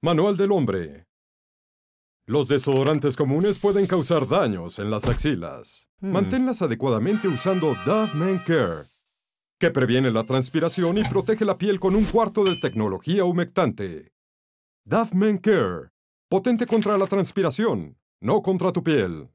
Manual del hombre. Los desodorantes comunes pueden causar daños en las axilas. Hmm. Manténlas adecuadamente usando Dove Care, que previene la transpiración y protege la piel con un cuarto de tecnología humectante. Dove Care, potente contra la transpiración, no contra tu piel.